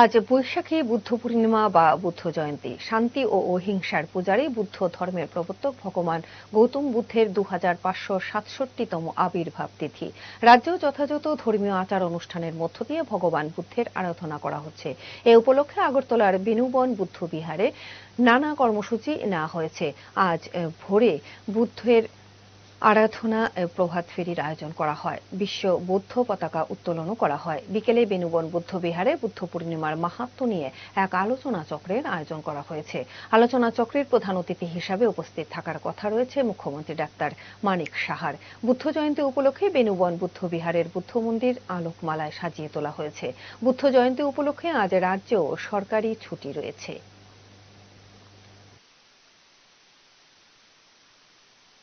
আজ বৈশাখী বুদ্ধ পূর্ণিমা বা বুদ্ধ জয়ন্তী শান্তি ও অহিংসার পূজারী বুদ্ধ ধর্মের প্রবর্তক ভগবান গৌতম বুদ্ধের দু তম আবির্ভাব তিথি রাজ্যেও যথাযথ ধর্মীয় আচার অনুষ্ঠানের মধ্য দিয়ে ভগবান বুদ্ধের আরাধনা করা হচ্ছে এ উপলক্ষে আগরতলার বিনুবন বুদ্ধ বিহারে নানা কর্মসূচি নেওয়া হয়েছে আজ ভোরে বুদ্ধের আরাধনা প্রভাত ফেরির আয়োজন করা হয় বিশ্ব বৌদ্ধ পতাকা উত্তোলনও করা হয় বিকেলে বেনুবন বুদ্ধবিহারে বুদ্ধ পূর্ণিমার মাহাত্ম নিয়ে এক আলোচনা চক্রের আয়োজন করা হয়েছে আলোচনা চক্রের প্রধান অতিথি হিসাবে উপস্থিত থাকার কথা রয়েছে মুখ্যমন্ত্রী ডাক্তার মানিক সাহার বুদ্ধ জয়ন্তী উপলক্ষে বেনুবন বুদ্ধবিহারের বুদ্ধ মন্দির আলোকমালায় সাজিয়ে তোলা হয়েছে বুদ্ধ জয়ন্তী উপলক্ষে আজ রাজ্যেও সরকারি ছুটি রয়েছে